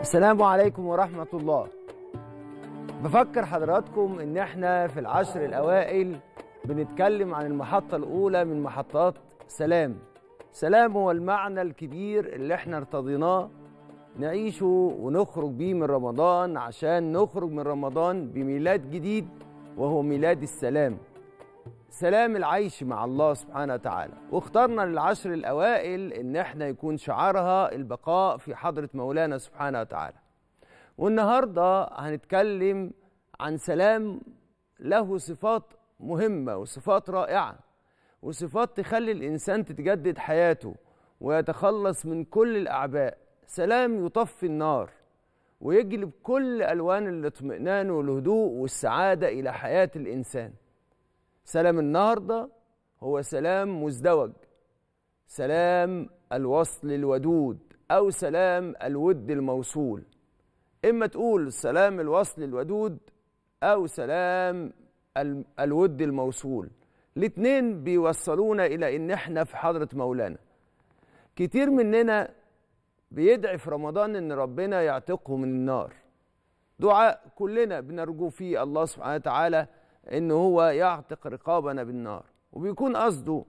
السلام عليكم ورحمة الله بفكر حضراتكم ان احنا في العشر الاوائل بنتكلم عن المحطة الاولى من محطات سلام سلام هو المعنى الكبير اللي احنا ارتضيناه نعيشه ونخرج بيه من رمضان عشان نخرج من رمضان بميلاد جديد وهو ميلاد السلام سلام العيش مع الله سبحانه وتعالى واخترنا للعشر الأوائل إن احنا يكون شعارها البقاء في حضرة مولانا سبحانه وتعالى والنهاردة هنتكلم عن سلام له صفات مهمة وصفات رائعة وصفات تخلي الإنسان تتجدد حياته ويتخلص من كل الأعباء سلام يطفي النار ويجلب كل ألوان الاطمئنان والهدوء والسعادة إلى حياة الإنسان سلام النهارده هو سلام مزدوج سلام الوصل الودود او سلام الود الموصول اما تقول سلام الوصل الودود او سلام الود الموصول الاتنين بيوصلونا الى ان احنا في حضره مولانا كتير مننا بيدعي في رمضان ان ربنا يعتقه من النار دعاء كلنا بنرجو فيه الله سبحانه وتعالى ان هو يعتق رقابنا بالنار وبيكون قصده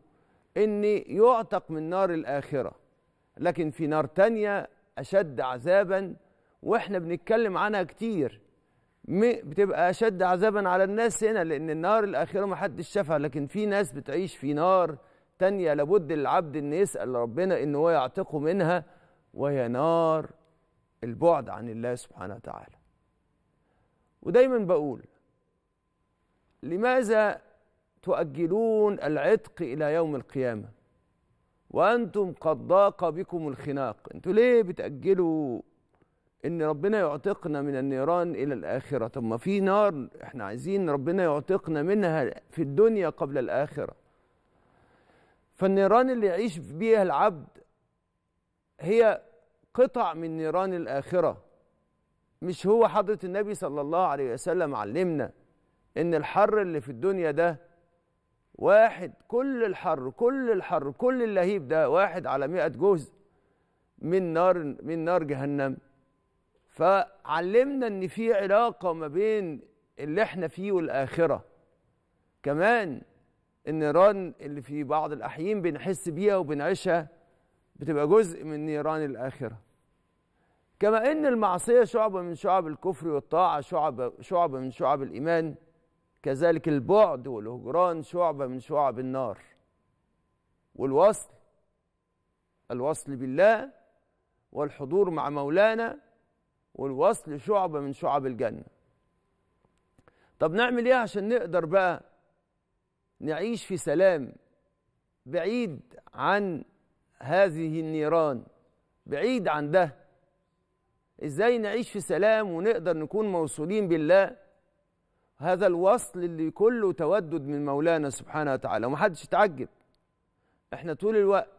ان يعتق من نار الاخره لكن في نار تانية اشد عذابا واحنا بنتكلم عنها كتير بتبقى اشد عذابا على الناس هنا لان النار الاخره ما حدش شافها لكن في ناس بتعيش في نار تانية لابد للعبد ان يسال ربنا ان هو يعتقه منها وهي نار البعد عن الله سبحانه وتعالى ودايما بقول لماذا تؤجلون العتق إلى يوم القيامة وأنتم قد ضاق بكم الخناق أنتوا ليه بتأجلوا إن ربنا يعتقنا من النيران إلى الآخرة طب ما في نار إحنا عايزين ربنا يعتقنا منها في الدنيا قبل الآخرة فالنيران اللي يعيش بيها العبد هي قطع من نيران الآخرة مش هو حضرة النبي صلى الله عليه وسلم علمنا ان الحر اللي في الدنيا ده واحد كل الحر كل الحر كل اللهيب ده واحد على مئة جزء من نار من نار جهنم فعلمنا ان في علاقة ما بين اللي احنا فيه والآخرة كمان النيران اللي في بعض الأحيين بنحس بيها وبنعيشها بتبقى جزء من نيران الآخرة كما ان المعصية شعبة من شعب الكفر والطاعة شعبة شعبة من شعب الإيمان كذلك البعد والهجران شعبة من شعب النار والوصل الوصل بالله والحضور مع مولانا والوصل شعبة من شعب الجنة طب نعمل ايه عشان نقدر بقى نعيش في سلام بعيد عن هذه النيران بعيد عن ده ازاي نعيش في سلام ونقدر نكون موصولين بالله هذا الوصل اللي كله تودد من مولانا سبحانه وتعالى ومحدش يتعجب احنا طول الوقت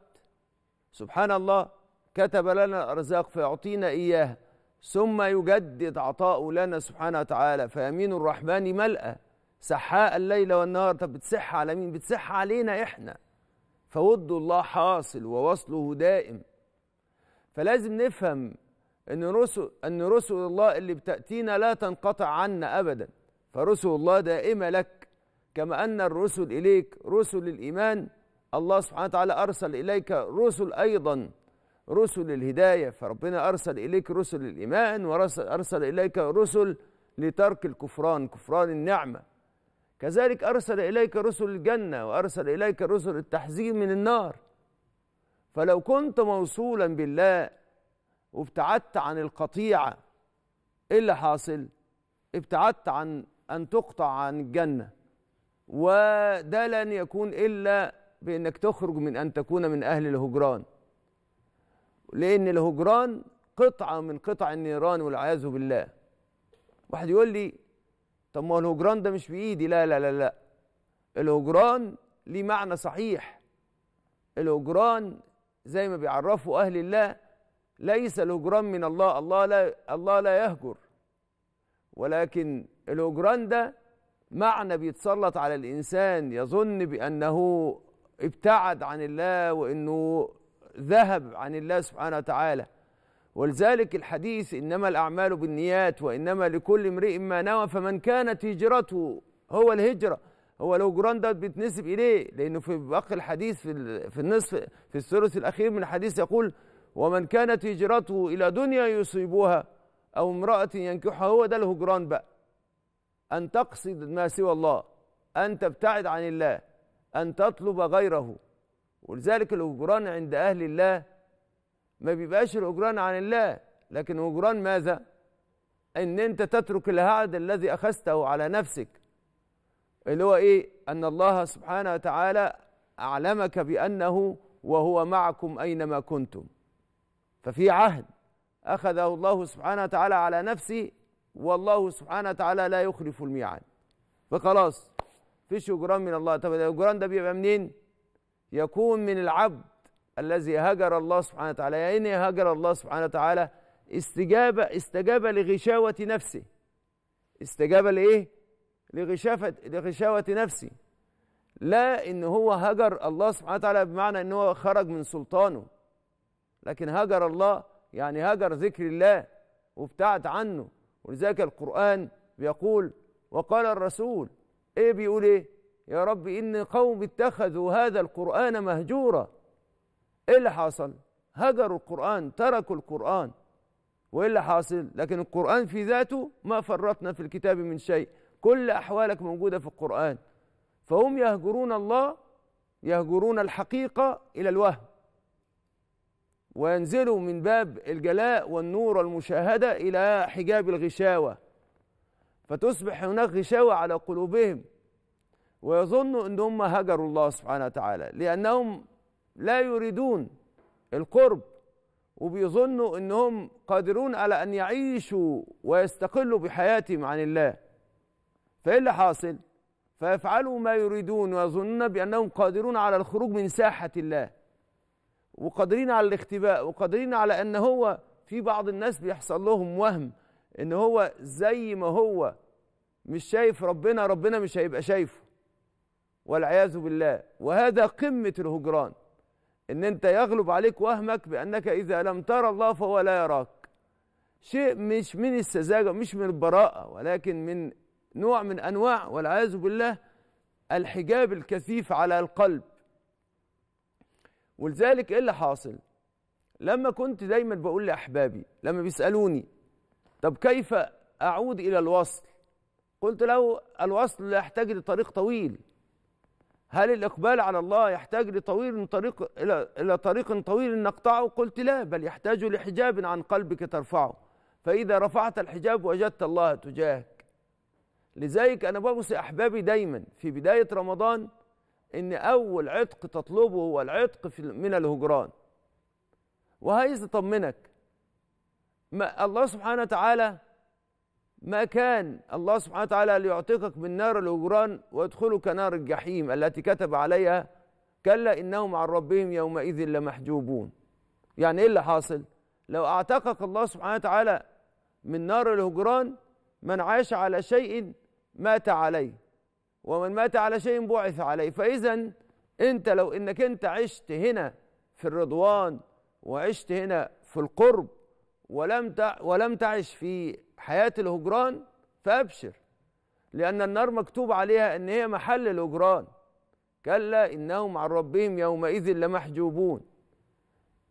سبحان الله كتب لنا الارزاق فيعطينا اياها ثم يجدد عطاؤه لنا سبحانه وتعالى فيمين الرحمن ملأى سحاء الليل والنهار طب بتسح على مين بتسح علينا احنا فود الله حاصل ووصله دائم فلازم نفهم ان رسل ان رسل الله اللي بتاتينا لا تنقطع عنا ابدا فرسل الله دائمة لك كما أن الرسل إليك رسل الإيمان الله سبحانه وتعالى أرسل إليك رسل أيضا رسل الهداية فربنا أرسل إليك رسل الإيمان ارسل إليك رسل لترك الكفران كفران النعمة كذلك أرسل إليك رسل الجنة وأرسل إليك رسل التحذير من النار فلو كنت موصولا بالله وابتعدت عن القطيعة إيه اللي حاصل؟ ابتعدت عن أن تقطع عن الجنة وده لن يكون إلا بأنك تخرج من أن تكون من أهل الهجران لأن الهجران قطعة من قطع النيران والعياذ بالله واحد يقول لي طب ما الهجران ده مش بإيدي لا لا لا لا الهجران ليه معنى صحيح الهجران زي ما بيعرفوا أهل الله ليس الهجران من الله الله لا الله لا يهجر ولكن الأجران ده معنى بيتسلط على الإنسان يظن بأنه ابتعد عن الله وأنه ذهب عن الله سبحانه وتعالى ولذلك الحديث إنما الأعمال بالنيات وإنما لكل امرئ ما نوى فمن كانت هجرته هو الهجرة هو الهجران ده بيتنسب إليه لأنه في باقي الحديث في النصف في الثلث الأخير من الحديث يقول ومن كانت هجرته إلى دنيا يصيبها أو امرأة ينكحها هو ده الهجران بقى أن تقصد ما سوى الله أن تبتعد عن الله أن تطلب غيره ولذلك الهجران عند أهل الله ما بيبقاش الهجران عن الله لكن هجران ماذا؟ أن أنت تترك العهد الذي أخذته على نفسك اللي هو إيه؟ أن الله سبحانه وتعالى أعلمك بأنه وهو معكم أينما كنتم ففي عهد أخذه الله سبحانه وتعالى على نفسه والله سبحانه وتعالى لا يخلف الميعاد فخلاص فيش اجران من الله طب الاجران ده بيبقى منين يكون من العبد الذي هجر الله سبحانه وتعالى يعني هجر الله سبحانه وتعالى استجابة استجاب لغشاوة نفسه استجاب لإيه لغشافة لغشاوة نفسه لا إن هو هجر الله سبحانه وتعالى بمعنى إن هو خرج من سلطانه لكن هجر الله يعني هجر ذكر الله وابتعد عنه ولذلك القرآن بيقول وقال الرسول ايه بيقول ايه يا رب ان قوم اتخذوا هذا القرآن مهجورا ايه اللي حصل هجروا القرآن تركوا القرآن وايه اللي حاصل لكن القرآن في ذاته ما فرطنا في الكتاب من شيء كل أحوالك موجودة في القرآن فهم يهجرون الله يهجرون الحقيقة إلى الوهم وينزلوا من باب الجلاء والنور والمشاهدة إلى حجاب الغشاوة فتصبح هناك غشاوة على قلوبهم ويظنوا أن هم هجروا الله سبحانه وتعالى لأنهم لا يريدون القرب وبيظنوا أنهم قادرون على أن يعيشوا ويستقلوا بحياتهم عن الله فإيه اللي حاصل؟ فيفعلوا ما يريدون ويظنون بأنهم قادرون على الخروج من ساحة الله وقادرين على الاختباء وقادرين على ان هو في بعض الناس بيحصل لهم وهم ان هو زي ما هو مش شايف ربنا ربنا مش هيبقى شايفه والعياذ بالله وهذا قمه الهجران ان انت يغلب عليك وهمك بانك اذا لم ترى الله فهو لا يراك شيء مش من السذاجه مش من البراءه ولكن من نوع من انواع والعياذ بالله الحجاب الكثيف على القلب ولذلك ايه اللي حاصل لما كنت دايما بقول لاحبابي لما بيسالوني طب كيف اعود الى الوصل قلت له الوصل يحتاج لطريق طويل هل الاقبال على الله يحتاج لطويل طريق الى الى طريق طويل نقطعه قلت لا بل يحتاج لحجاب عن قلبك ترفعه فاذا رفعت الحجاب وجدت الله تجاهك لذلك انا بوصي احبابي دايما في بدايه رمضان ان اول عتق تطلبه هو العتق من الهجران وعايز يطمنك ما الله سبحانه وتعالى ما كان الله سبحانه وتعالى ليعتقك من نار الهجران ويدخلك نار الجحيم التي كتب عليها كلا انهم عن ربهم يومئذ لمحجوبون يعني ايه اللي حاصل لو اعتقك الله سبحانه وتعالى من نار الهجران من عاش على شيء مات عليه ومن مات على شيء بعث عليه فإذا أنت لو أنك أنت عشت هنا في الرضوان وعشت هنا في القرب ولم ولم تعش في حياة الهجران فأبشر لأن النار مكتوب عليها أن هي محل الهجران كلا إنهم عن ربهم يومئذ لمحجوبون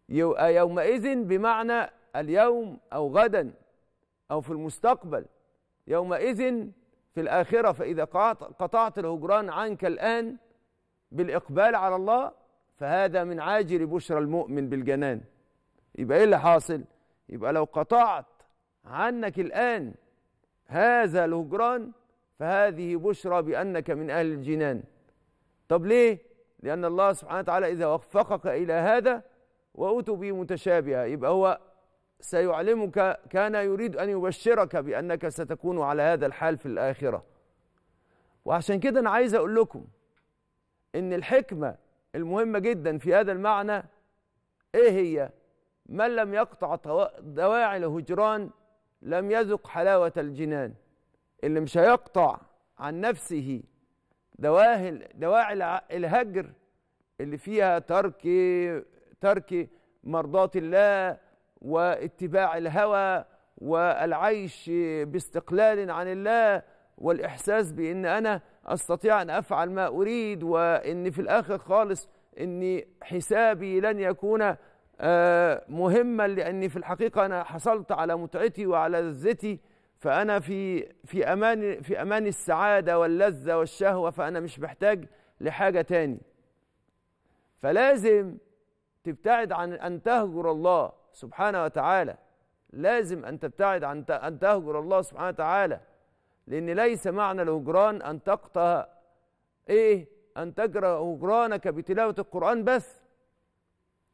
يبقى يومئذ بمعنى اليوم أو غدا أو في المستقبل يومئذ في الآخرة فإذا قطعت الهجران عنك الآن بالإقبال على الله فهذا من عاجل بشرى المؤمن بالجنان يبقى إيه اللي حاصل يبقى لو قطعت عنك الآن هذا الهجران فهذه بشرى بأنك من أهل الجنان طب ليه لأن الله سبحانه وتعالى إذا وفقك إلى هذا وأتوا به متشابهة يبقى هو سيعلمك كان يريد أن يبشرك بأنك ستكون على هذا الحال في الآخرة وعشان كده أنا عايز أقول لكم إن الحكمة المهمة جدا في هذا المعنى إيه هي؟ من لم يقطع دواعي الهجران لم يذق حلاوة الجنان اللي مش هيقطع عن نفسه دواهل دواعي الهجر اللي فيها ترك ترك مرضات الله واتباع الهوى والعيش باستقلال عن الله والاحساس بان انا استطيع ان افعل ما اريد وان في الاخر خالص ان حسابي لن يكون آه، مهما لأني في الحقيقه انا حصلت على متعتي وعلى لذتي فانا في في امان في امان السعاده واللذه والشهوه فانا مش محتاج لحاجه تاني فلازم تبتعد عن ان تهجر الله سبحانه وتعالى لازم أن تبتعد عن أن تهجر الله سبحانه وتعالى لأن ليس معنى الهجران أن تقطع إيه أن تجرى هجرانك بتلاوة القرآن بس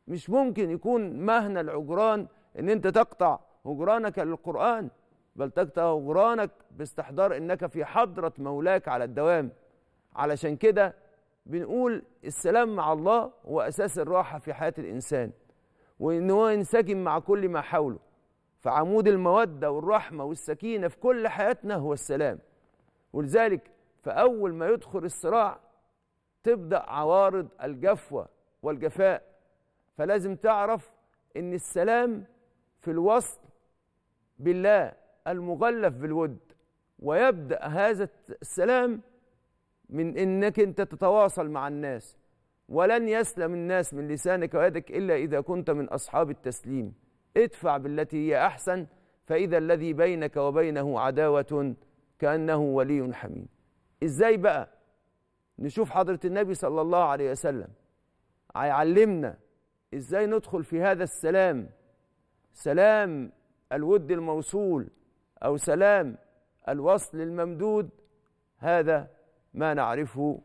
مش ممكن يكون مهنى الهجران أن أنت تقطع هجرانك للقرآن بل تقطع هجرانك باستحضار أنك في حضرة مولاك على الدوام علشان كده بنقول السلام مع الله هو أساس الراحة في حياة الإنسان وان هو ينسجم مع كل ما حوله فعمود الموده والرحمه والسكينه في كل حياتنا هو السلام ولذلك فاول ما يدخل الصراع تبدا عوارض الجفوه والجفاء فلازم تعرف ان السلام في الوصل بالله المغلف بالود ويبدا هذا السلام من انك انت تتواصل مع الناس ولن يسلم الناس من لسانك ويدك إلا إذا كنت من أصحاب التسليم ادفع بالتي هي أحسن فإذا الذي بينك وبينه عداوة كأنه ولي حميم إزاي بقى نشوف حضرة النبي صلى الله عليه وسلم هيعلمنا إزاي ندخل في هذا السلام سلام الود الموصول أو سلام الوصل الممدود هذا ما نعرفه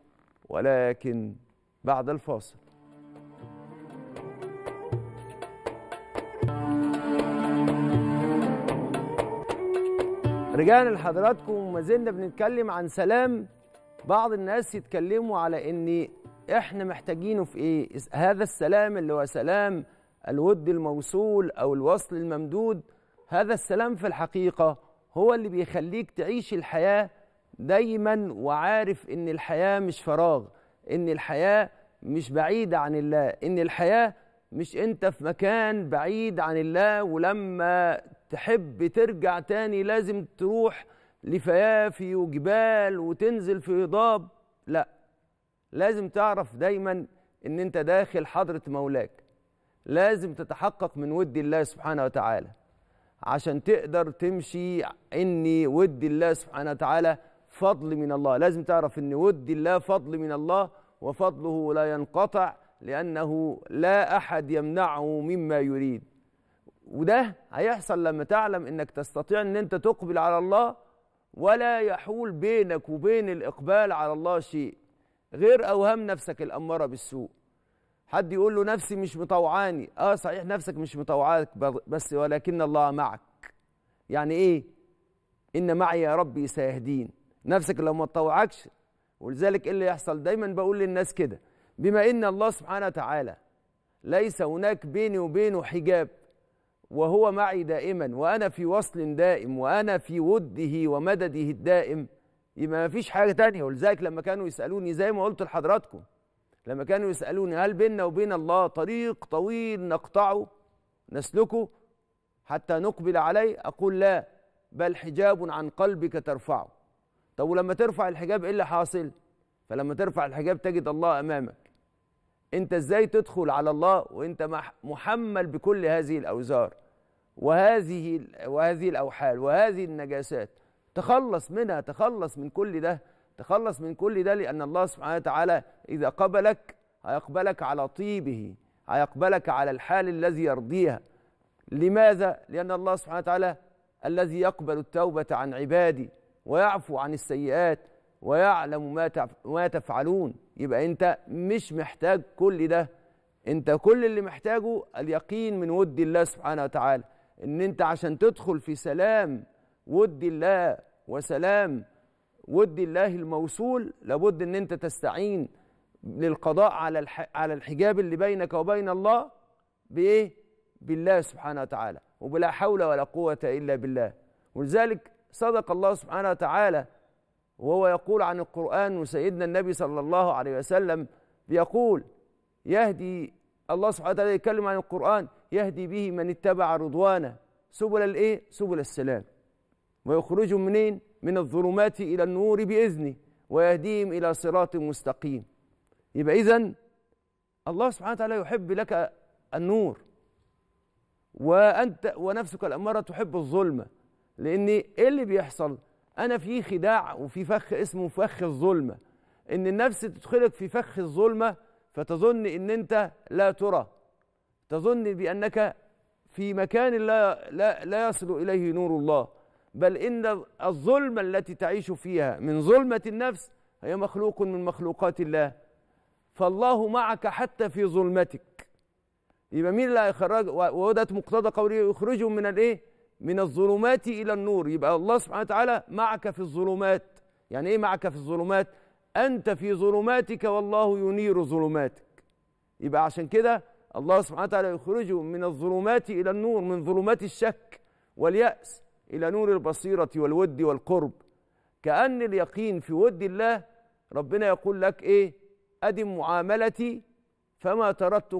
ولكن بعد الفاصل رجعنا لحضراتكم وما زلنا بنتكلم عن سلام بعض الناس يتكلموا على ان احنا محتاجينه في ايه هذا السلام اللي هو سلام الود الموصول او الوصل الممدود هذا السلام في الحقيقه هو اللي بيخليك تعيش الحياه دايما وعارف ان الحياه مش فراغ ان الحياه مش بعيده عن الله ان الحياه مش انت في مكان بعيد عن الله ولما تحب ترجع تاني لازم تروح لفيافي وجبال وتنزل في هضاب لا لازم تعرف دايما ان انت داخل حضره مولاك لازم تتحقق من ود الله سبحانه وتعالى عشان تقدر تمشي اني ود الله سبحانه وتعالى فضل من الله لازم تعرف ان ود الله فضل من الله وفضله لا ينقطع لأنه لا أحد يمنعه مما يريد وده هيحصل لما تعلم انك تستطيع ان انت تقبل على الله ولا يحول بينك وبين الإقبال على الله شيء غير أوهام نفسك الأمارة بالسوء حد يقول له نفسي مش مطوعاني اه صحيح نفسك مش مطوعاك بس ولكن الله معك يعني ايه ان معي يا ربي سيهدين نفسك لو ما تطوعكش ولذلك ايه اللي يحصل دايما بقول للناس كده بما ان الله سبحانه وتعالى ليس هناك بيني وبينه حجاب وهو معي دائما وانا في وصل دائم وانا في وده ومدده الدائم يبقى ما فيش حاجه تانية ولذلك لما كانوا يسالوني زي ما قلت لحضراتكم لما كانوا يسالوني هل بيننا وبين الله طريق طويل نقطعه نسلكه حتى نقبل عليه اقول لا بل حجاب عن قلبك ترفعه طب ولما ترفع الحجاب ايه اللي حاصل فلما ترفع الحجاب تجد الله امامك انت ازاي تدخل على الله وانت محمل بكل هذه الاوزار وهذه وهذه الاوحال وهذه النجاسات تخلص منها تخلص من كل ده تخلص من كل ده لان الله سبحانه وتعالى اذا قبلك هيقبلك على طيبه هيقبلك على الحال الذي يرضيها لماذا لان الله سبحانه وتعالى الذي يقبل التوبه عن عبادي ويعفو عن السيئات ويعلم ما ما تفعلون يبقى انت مش محتاج كل ده انت كل اللي محتاجه اليقين من ود الله سبحانه وتعالى ان انت عشان تدخل في سلام ود الله وسلام ود الله الموصول لابد ان انت تستعين للقضاء على على الحجاب اللي بينك وبين الله بايه بالله سبحانه وتعالى وبلا حول ولا قوه الا بالله ولذلك صدق الله سبحانه وتعالى وهو يقول عن القرآن وسيدنا النبي صلى الله عليه وسلم بيقول يهدي الله سبحانه وتعالى يتكلم عن القرآن يهدي به من اتبع رضوانه سبل الايه؟ سبل السلام ويخرجهم منين؟ من الظلمات إلى النور بإذنه ويهديهم إلى صراط مستقيم يبقى إذا الله سبحانه وتعالى يحب لك النور وأنت ونفسك الأمارة تحب الظلمة لان ايه اللي بيحصل انا في خداع وفي فخ اسمه فخ الظلمه ان النفس تدخلك في فخ الظلمه فتظن ان انت لا ترى تظن بانك في مكان لا لا لا يصل اليه نور الله بل ان الظلمه التي تعيش فيها من ظلمه النفس هي مخلوق من مخلوقات الله فالله معك حتى في ظلمتك يبقى مين اللي هيخرج وده مقتضى قوله يخرجهم من الايه من الظلمات إلى النور يبقى الله سبحانه وتعالى معك في الظلمات يعني إيه معك في الظلمات أنت في ظلماتك والله ينير ظلماتك يبقى عشان كده الله سبحانه وتعالى يخرج من الظلمات إلى النور من ظلمات الشك واليأس إلى نور البصيرة والود والقرب كأن اليقين في ود الله ربنا يقول لك إيه أدم معاملتي فما تردت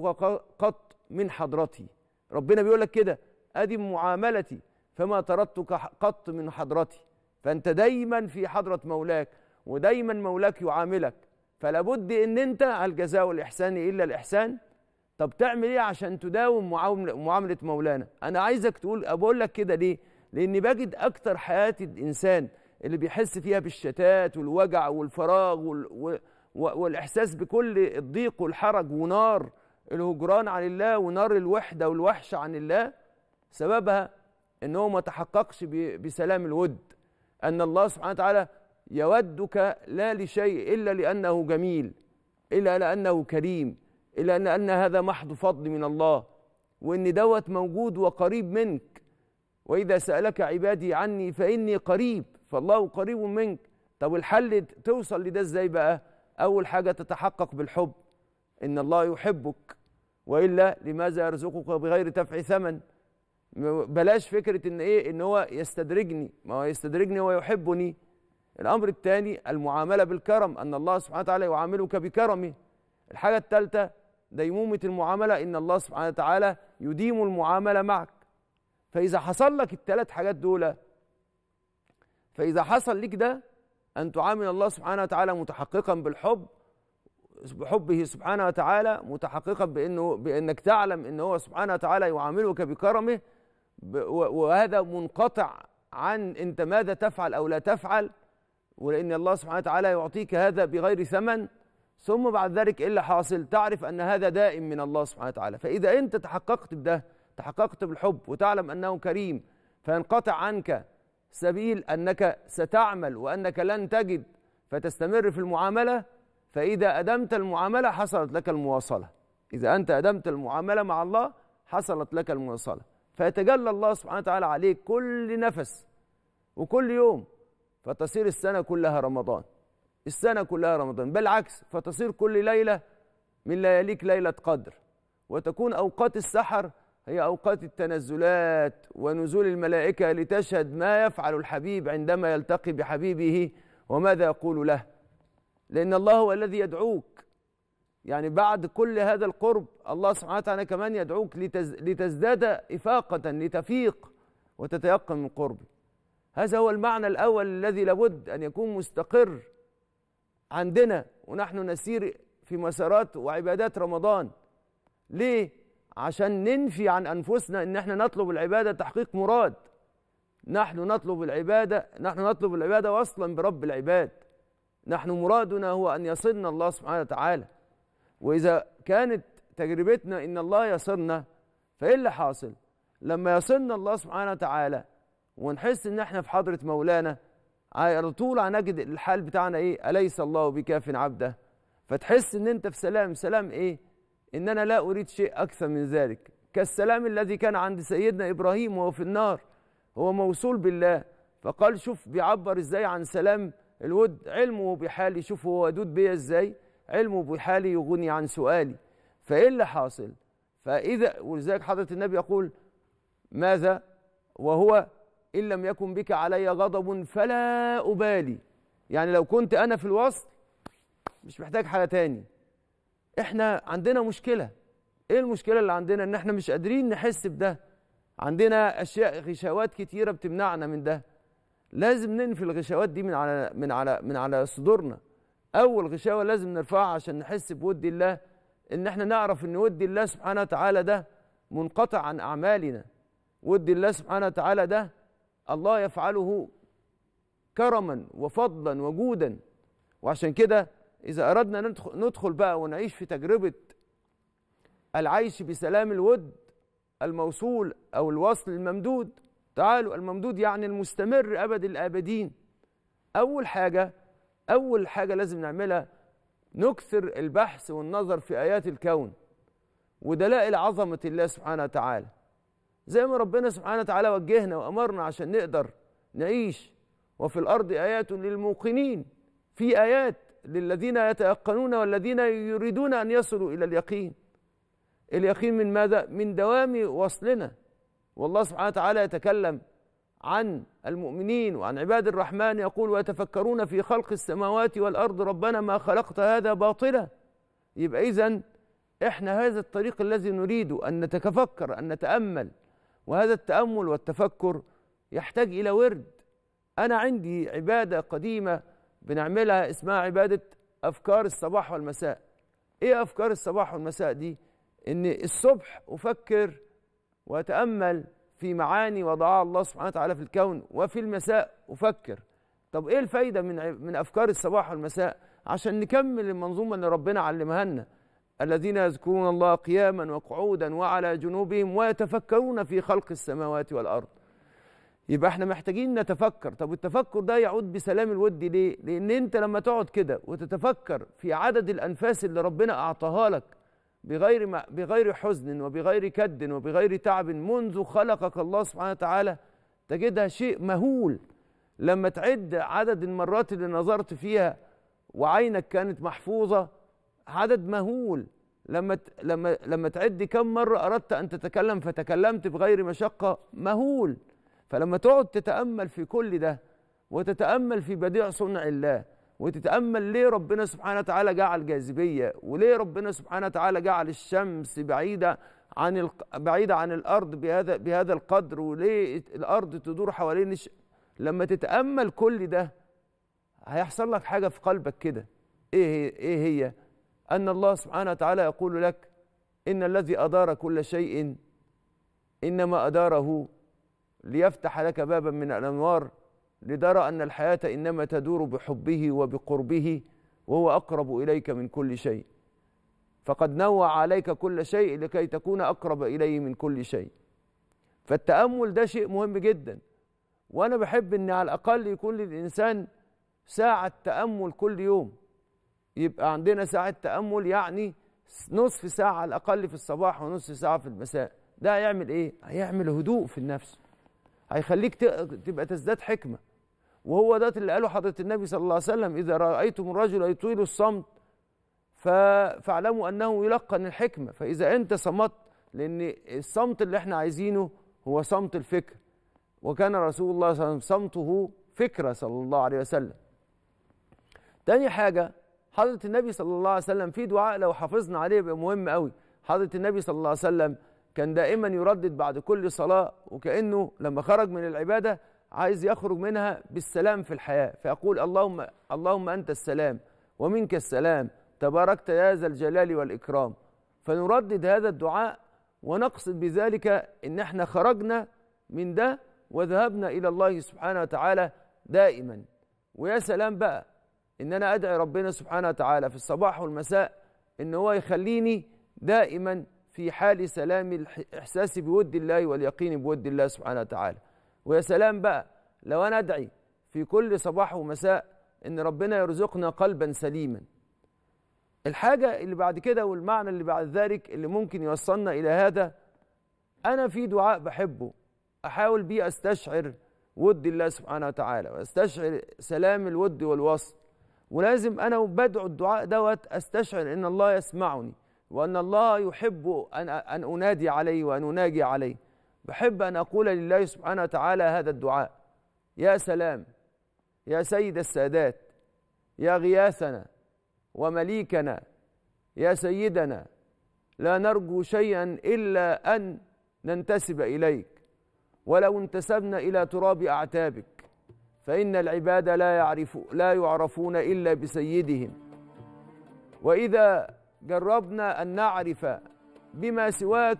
قط من حضرتي ربنا بيقول لك كده أدم معاملتي فما طردتك قط من حضرتي فانت دايما في حضره مولاك ودايما مولاك يعاملك فلا بد ان انت الجزاء والاحسان الا الاحسان طب تعمل ايه عشان تداوم معامله مولانا انا عايزك تقول اقول لك كده ليه لاني بجد اكتر حياه الانسان اللي بيحس فيها بالشتات والوجع والفراغ وال... والاحساس بكل الضيق والحرج ونار الهجران عن الله ونار الوحده والوحشه عن الله سببها ان هو ما تحققش بسلام الود أن الله سبحانه وتعالى يودك لا لشيء إلا لأنه جميل إلا لأنه كريم إلا لأن هذا محض فضل من الله وإن دوت موجود وقريب منك وإذا سألك عبادي عني فإني قريب فالله قريب منك طب الحل توصل لده إزاي بقى أول حاجة تتحقق بالحب إن الله يحبك وإلا لماذا يرزقك بغير دفع ثمن بلاش فكره ان ايه ان هو يستدرجني ما هو يستدرجني ويحبني الامر الثاني المعامله بالكرم ان الله سبحانه وتعالى يعاملك بكرمه الحاجه الثالثه ديمومه المعامله ان الله سبحانه وتعالى يديم المعامله معك فاذا حصل لك الثلاث حاجات دول فاذا حصل لك ده ان تعامل الله سبحانه وتعالى متحققا بالحب بحبه سبحانه وتعالى متحققا بانه بانك تعلم ان هو سبحانه وتعالى يعاملك بكرمه وهذا منقطع عن انت ماذا تفعل او لا تفعل ولان الله سبحانه وتعالى يعطيك هذا بغير ثمن ثم بعد ذلك الا حاصل تعرف ان هذا دائم من الله سبحانه وتعالى فاذا انت تحققت بده تحققت بالحب وتعلم انه كريم فينقطع عنك سبيل انك ستعمل وانك لن تجد فتستمر في المعامله فاذا ادمت المعامله حصلت لك المواصله اذا انت ادمت المعامله مع الله حصلت لك المواصله فيتجلى الله سبحانه وتعالى عليك كل نفس وكل يوم فتصير السنة كلها رمضان السنة كلها رمضان بل فتصير كل ليلة من لياليك ليلة قدر وتكون أوقات السحر هي أوقات التنزلات ونزول الملائكة لتشهد ما يفعل الحبيب عندما يلتقي بحبيبه وماذا يقول له لأن الله هو الذي يدعوك يعني بعد كل هذا القرب الله سبحانه وتعالى كمان يدعوك لتزداد إفاقة لتفيق وتتيقن من قربه هذا هو المعنى الأول الذي لابد أن يكون مستقر عندنا ونحن نسير في مسارات وعبادات رمضان ليه؟ عشان ننفي عن أنفسنا إن احنا نطلب العبادة تحقيق مراد نحن نطلب العبادة نحن نطلب العبادة وصلا برب العباد نحن مرادنا هو أن يصلنا الله سبحانه وتعالى واذا كانت تجربتنا ان الله يصرنا فايه اللي حاصل لما يصلنا الله سبحانه وتعالى ونحس ان احنا في حضره مولانا على طول هنجد الحال بتاعنا ايه اليس الله بكاف عبده فتحس ان انت في سلام سلام ايه ان انا لا اريد شيء اكثر من ذلك كالسلام الذي كان عند سيدنا ابراهيم وهو في النار هو موصول بالله فقال شوف بيعبر ازاي عن سلام الود علمه بحالي شوف هو ودود بيا ازاي علمه بحالي يغني عن سؤالي فايه اللي حاصل فاذا ولذلك حضره النبي يقول ماذا وهو ان لم يكن بك علي غضب فلا ابالي يعني لو كنت انا في الوصل مش محتاج حاجه تاني احنا عندنا مشكله ايه المشكله اللي عندنا ان احنا مش قادرين نحس بده عندنا اشياء غشاوات كتيره بتمنعنا من ده لازم ننفي الغشاوات دي من على من على من على صدورنا اول غشاوه لازم نرفعها عشان نحس بود الله ان احنا نعرف ان ود الله سبحانه وتعالى ده منقطع عن اعمالنا ود الله سبحانه وتعالى ده الله يفعله كرما وفضلا وجودا وعشان كده اذا اردنا ندخل, ندخل بقى ونعيش في تجربه العيش بسلام الود الموصول او الوصل الممدود تعالوا الممدود يعني المستمر ابد الابدين اول حاجه أول حاجة لازم نعملها نكثر البحث والنظر في آيات الكون ودلائل عظمة الله سبحانه وتعالى زي ما ربنا سبحانه وتعالى وجهنا وأمرنا عشان نقدر نعيش وفي الأرض آيات للموقنين في آيات للذين يتيقنون والذين يريدون أن يصلوا إلى اليقين اليقين من ماذا؟ من دوام وصلنا والله سبحانه وتعالى يتكلم عن المؤمنين وعن عباد الرحمن يقول ويتفكرون في خلق السماوات والارض ربنا ما خلقت هذا باطلا يبقى اذا احنا هذا الطريق الذي نريد ان نتفكر ان نتامل وهذا التامل والتفكر يحتاج الى ورد انا عندي عباده قديمه بنعملها اسمها عباده افكار الصباح والمساء ايه افكار الصباح والمساء دي ان الصبح افكر واتامل في معاني وضعها الله سبحانه وتعالى في الكون وفي المساء أفكر طب إيه الفايدة من من أفكار الصباح والمساء عشان نكمل المنظومة اللي ربنا علمها لنا الذين يذكرون الله قياما وقعودا وعلى جنوبهم ويتفكرون في خلق السماوات والأرض يبقى احنا محتاجين نتفكر طب التفكر ده يعود بسلام الود ليه لان انت لما تقعد كده وتتفكر في عدد الانفاس اللي ربنا اعطاها لك بغير ما بغير حزن وبغير كد وبغير تعب منذ خلقك الله سبحانه وتعالى تجدها شيء مهول لما تعد عدد المرات اللي نظرت فيها وعينك كانت محفوظه عدد مهول لما لما لما تعد كم مره اردت ان تتكلم فتكلمت بغير مشقه مهول فلما تقعد تتامل في كل ده وتتامل في بديع صنع الله وتتامل ليه ربنا سبحانه وتعالى جعل الجاذبيه وليه ربنا سبحانه وتعالى جعل الشمس بعيده عن ال... بعيده عن الارض بهذا بهذا القدر وليه الارض تدور حوالين الش... لما تتامل كل ده هيحصل لك حاجه في قلبك كده ايه هي ايه هي ان الله سبحانه وتعالى يقول لك ان الذي ادار كل شيء انما اداره ليفتح لك بابا من الانوار لدرى أن الحياة إنما تدور بحبه وبقربه وهو أقرب إليك من كل شيء فقد نوع عليك كل شيء لكي تكون أقرب إليه من كل شيء فالتأمل ده شيء مهم جدا وأنا بحب أن على الأقل يكون للإنسان ساعة تأمل كل يوم يبقى عندنا ساعة تأمل يعني نصف ساعة على الأقل في الصباح ونصف ساعة في المساء ده هيعمل إيه؟ هيعمل هدوء في النفس هيخليك تبقى تزداد حكمه وهو ده اللي قاله حضرة النبي صلى الله عليه وسلم إذا رأيتم الرجل يطيل الصمت فاعلموا أنه يلقن الحكمة فإذا أنت صمت لأن الصمت اللي احنا عايزينه هو صمت الفكر وكان رسول الله صلى الله عليه وسلم صمته فكرة صلى الله عليه وسلم تاني حاجة حضرة النبي صلى الله عليه وسلم في دعاء لو حافظنا عليه يبقى مهم قوي حضرة النبي صلى الله عليه وسلم كان دائما يردد بعد كل صلاة وكأنه لما خرج من العبادة عايز يخرج منها بالسلام في الحياة فيقول اللهم اللهم أنت السلام ومنك السلام تباركت يا ذا الجلال والإكرام فنردد هذا الدعاء ونقصد بذلك إن احنا خرجنا من ده وذهبنا إلى الله سبحانه وتعالى دائما ويا سلام بقى إن أنا أدعي ربنا سبحانه وتعالى في الصباح والمساء إن هو يخليني دائما في حال سلام الإحساس بود الله واليقين بود الله سبحانه وتعالى ويا سلام بقى لو انا ادعي في كل صباح ومساء ان ربنا يرزقنا قلبا سليما الحاجه اللي بعد كده والمعنى اللي بعد ذلك اللي ممكن يوصلنا الى هذا انا في دعاء بحبه احاول بيه استشعر ود الله سبحانه وتعالى واستشعر سلام الود والوصل ولازم انا بدعو الدعاء دوت استشعر ان الله يسمعني وان الله يحب ان ان انادي عليه وان اناجي عليه بحب أن أقول لله سبحانه وتعالى هذا الدعاء يا سلام يا سيد السادات يا غياثنا ومليكنا يا سيدنا لا نرجو شيئا إلا أن ننتسب إليك ولو انتسبنا إلى تراب أعتابك فإن العباد لا, يعرف لا يعرفون إلا بسيدهم وإذا جربنا أن نعرف بما سواك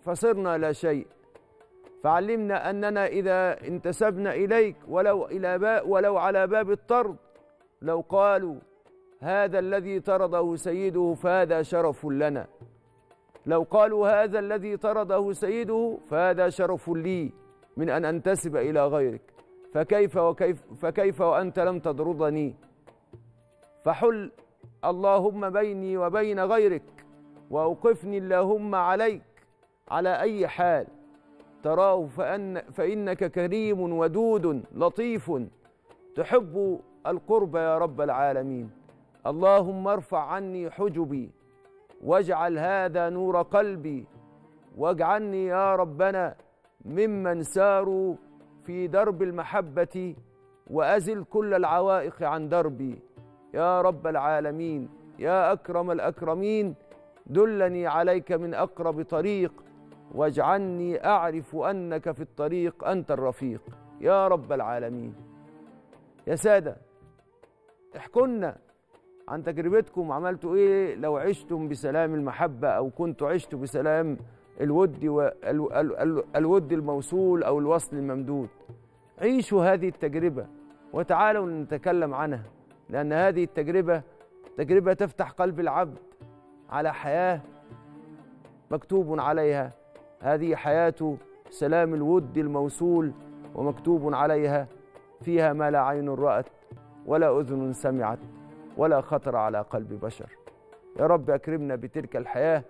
فصرنا لا شيء فعلمنا أننا إذا انتسبنا إليك ولو, إلى باب ولو على باب الطرد لو قالوا هذا الذي طرده سيده فهذا شرف لنا لو قالوا هذا الذي طرده سيده فهذا شرف لي من أن أنتسب إلى غيرك فكيف وكيف فكيف وأنت لم تطردني فحل اللهم بيني وبين غيرك وأوقفني اللهم عليك على أي حال تراه فأن فإنك كريم ودود لطيف تحب القرب يا رب العالمين اللهم ارفع عني حجبي واجعل هذا نور قلبي واجعلني يا ربنا ممن ساروا في درب المحبة وأزل كل العوائق عن دربي يا رب العالمين يا أكرم الأكرمين دلني عليك من أقرب طريق واجعلني أعرف أنك في الطريق أنت الرفيق يا رب العالمين يا سادة احكنا عن تجربتكم عملتوا ايه لو عشتم بسلام المحبة او كنتوا عشتوا بسلام الود والود الموصول او الوصل الممدود عيشوا هذه التجربة وتعالوا نتكلم عنها لان هذه التجربة تجربة تفتح قلب العبد على حياة مكتوب عليها هذه حياة سلام الود الموصول ومكتوب عليها فيها ما لا عين رأت ولا أذن سمعت ولا خطر على قلب بشر يا رب أكرمنا بتلك الحياة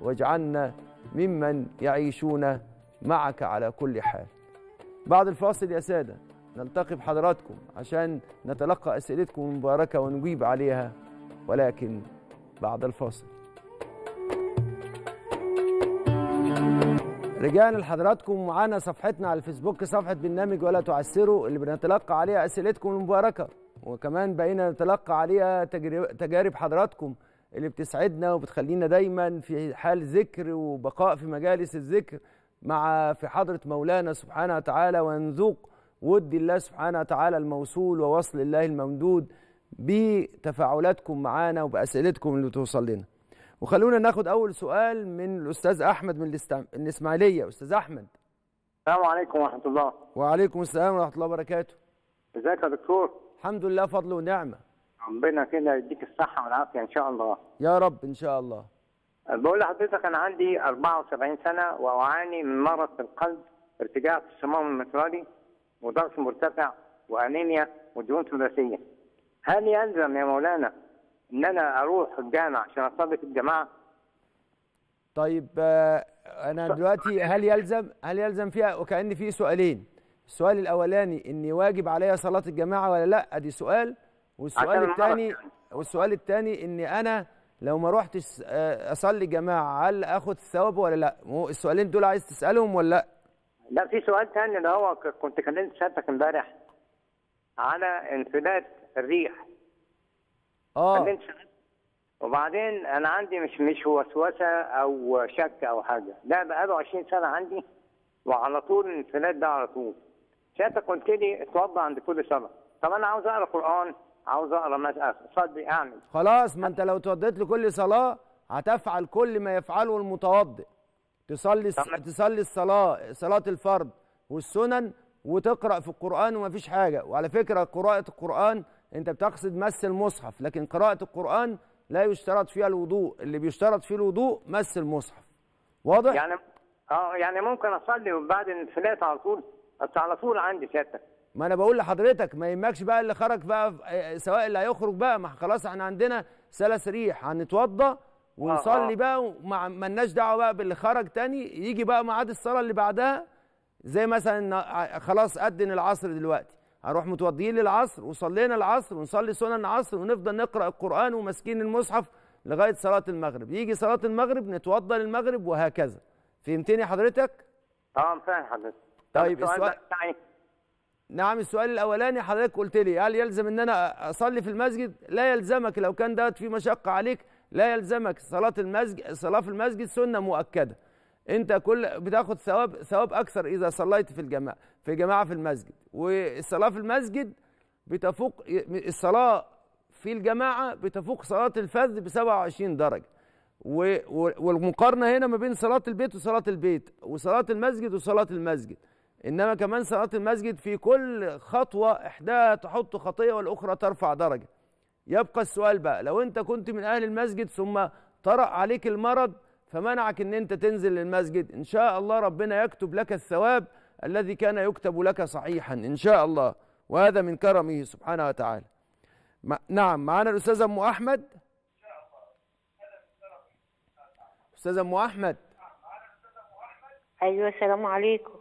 واجعلنا ممن يعيشون معك على كل حال بعد الفاصل يا سادة نلتقي بحضراتكم عشان نتلقى أسئلتكم المباركة ونجيب عليها ولكن بعد الفاصل رجعنا لحضراتكم معانا صفحتنا على الفيسبوك صفحة برنامج ولا تعسروا اللي بنتلقى عليها أسئلتكم المباركة وكمان بقينا نتلقى عليها تجارب حضراتكم اللي بتسعدنا وبتخلينا دايما في حال ذكر وبقاء في مجالس الذكر مع في حضرة مولانا سبحانه وتعالى ونذوق ود الله سبحانه وتعالى الموصول ووصل الله الممدود بتفاعلاتكم معانا وبأسئلتكم اللي بتوصل لنا وخلونا ناخد اول سؤال من الاستاذ احمد من الاسماعيليه استاذ احمد السلام عليكم ورحمه الله وعليكم السلام ورحمه الله وبركاته ازيك يا دكتور الحمد لله فضل ونعمه ربنا كده يديك الصحه والعافيه ان شاء الله يا رب ان شاء الله بقول لحضرتك انا عندي 74 سنه واعاني من مرض في القلب ارتجاع في الصمام المثرالي وضغط مرتفع وانيميا ودهون ثلاثيه هل يلزم يا مولانا ان انا اروح الجامع عشان اصلي في الجماعه طيب آه، انا دلوقتي هل يلزم هل يلزم فيها وكان في سؤالين السؤال الاولاني اني واجب عليا صلاه الجماعه ولا لا ادي سؤال والسؤال الثاني يعني. والسؤال الثاني اني انا لو ما روحتش آه، اصلي جماعه هل اخد الثواب ولا لا السؤالين دول عايز تسالهم ولا لا لا في سؤال ثاني اللي هو كنت كلمت سيادتك امبارح على انفلات الريح اه بعدين وبعدين انا عندي مش مش وسوسه او شك او حاجه ده بقاله 20 سنه عندي وعلى طول الانفلات ده على طول ساعتها قلت لي اتوضى عند كل صلاه طب انا عاوز اقرا قران عاوز اقرا مسألة صدي اعمل خلاص ما انت لو اتوضيت لكل صلاه هتفعل كل ما يفعله المتوضئ تصلي الس... تصلي الصلاه صلاه الفرض والسنن وتقرا في القران ومفيش حاجه وعلى فكره قراءه القران انت بتقصد مس المصحف لكن قراءة القرآن لا يشترط فيها الوضوء اللي بيشترط فيه الوضوء مس المصحف واضح؟ يعني اه يعني ممكن اصلي وبعد الانفلات على طول بس على طول عندي سيادتك ما انا بقول لحضرتك ما يهمكش بقى اللي خرج بقى آه، آه، سواء اللي هيخرج بقى ما خلاص احنا عندنا ثلاث ريح هنتوضى ونصلي آه آه. بقى وما لناش دعوه بقى باللي خرج تاني يجي بقى ميعاد الصلاه اللي بعدها زي مثلا آه، خلاص ادن العصر دلوقتي هروح متوضيين للعصر وصلينا العصر ونصلي سنن العصر ونفضل نقرا القران وماسكين المصحف لغايه صلاه المغرب يجي صلاه المغرب نتوضى للمغرب وهكذا فهمتني حضرتك اه فاهم حضرتك طيب السؤال نعم السؤال الاولاني حضرتك قلت لي هل يلزم ان انا اصلي في المسجد لا يلزمك لو كان دوت في مشقه عليك لا يلزمك صلاه المسجد صلاه في المسجد سنه مؤكده انت كل بتاخد ثواب ثواب اكثر اذا صليت في الجماعه في جماعه في المسجد والصلاه في المسجد بتفوق الصلاه في الجماعه بتفوق صلاه الفذ ب 27 درجه والمقارنه هنا ما بين صلاه البيت وصلاه البيت وصلاه المسجد وصلاه المسجد انما كمان صلاه المسجد في كل خطوه احداها تحط خطيه والاخرى ترفع درجه يبقى السؤال بقى لو انت كنت من اهل المسجد ثم طرأ عليك المرض فمنعك ان انت تنزل للمسجد ان شاء الله ربنا يكتب لك الثواب الذي كان يكتب لك صحيحا ان شاء الله وهذا من كرمه سبحانه وتعالى نعم معانا الاستاذ ام احمد استاذ ام احمد ايوه السلام عليكم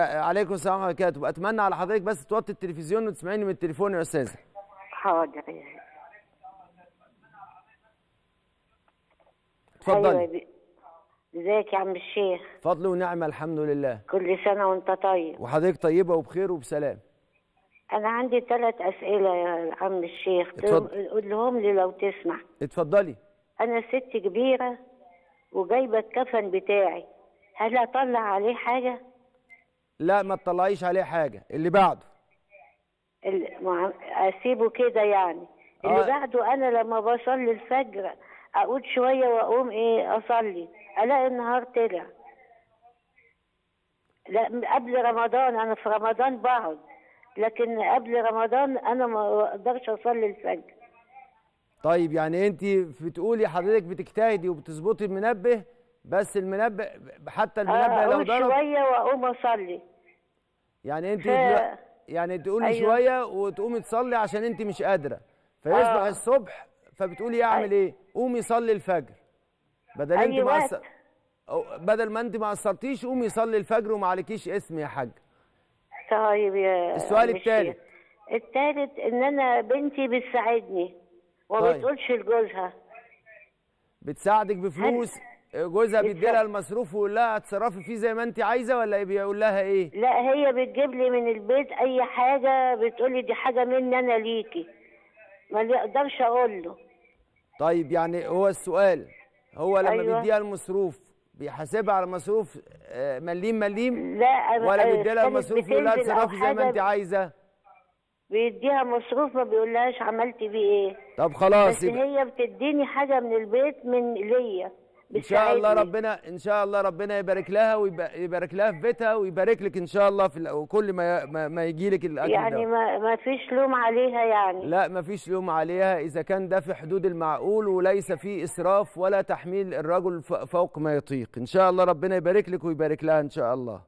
عليكم السلام ورحمه الله وبركاته اتمنى على حضرتك بس توطي التلفزيون وتسمعيني من التليفون يا استاذه حاضر اتفضلي أيوة ازيك يا عم الشيخ فضل ونعمة الحمد لله كل سنة وانت طيب وحضرتك طيبة وبخير وبسلام أنا عندي ثلاث أسئلة يا عم الشيخ اتفضل قولهم لي لو تسمح اتفضلي أنا ست كبيرة وجايبة الكفن بتاعي هل أطلع عليه حاجة؟ لا ما تطلعيش عليه حاجة اللي بعده أسيبه كده يعني اللي آه. بعده أنا لما بصلي الفجر أقول شوية وأقوم إيه أصلي الاقي النهار طلع لا قبل رمضان انا في رمضان بقعد لكن قبل رمضان انا ما اقدرش اصلي الفجر طيب يعني انت بتقولي حضرتك بتجتهدي وبتظبطي المنبه بس المنبه حتى المنبه لو آه، ضرب شويه واقوم اصلي يعني انت ف... يعني تقولي أيوة. شويه وتقومي تصلي عشان انت مش قادره فيصبح آه. الصبح فبتقولي اعمل ايه قومي صلي الفجر بدل أي انت ما مقص... بدل ما انت ما قصرتيش قومي صلي الفجر وما عليكيش اسم يا حاج طيب يا السؤال الثالث الثالث ان انا بنتي بتساعدني وما طيب. بتقولش لجوزها بتساعدك بفلوس جوزها بيدي لها المصروف ويقول لها اتصرفي فيه زي ما انت عايزه ولا إيه بيقول لها ايه؟ لا هي بتجيب لي من البيت اي حاجه بتقول لي دي حاجه مني انا ليكي ما اقدرش اقول له طيب يعني هو السؤال هو لما أيوة. بيديها المصروف بيحاسبها على مصروف آه، مليم مليم لا ولا أيوة، بيديها المصروف يقول لها تصرفي زي ما انت عايزه بيديها مصروف ما بيقولهاش عملتي بيه ايه طب خلاص بس يبقى. هي بتديني حاجه من البيت من ليا ان شاء الله ربنا ان شاء الله ربنا يبارك لها ويبارك لها في بيتها ويبارك لك ان شاء الله في كل ما ما, يجي لك الاكل يعني ده. ما ما فيش لوم عليها يعني لا ما فيش لوم عليها اذا كان ده في حدود المعقول وليس في اسراف ولا تحميل الرجل فوق ما يطيق ان شاء الله ربنا يبارك لك ويبارك لها ان شاء الله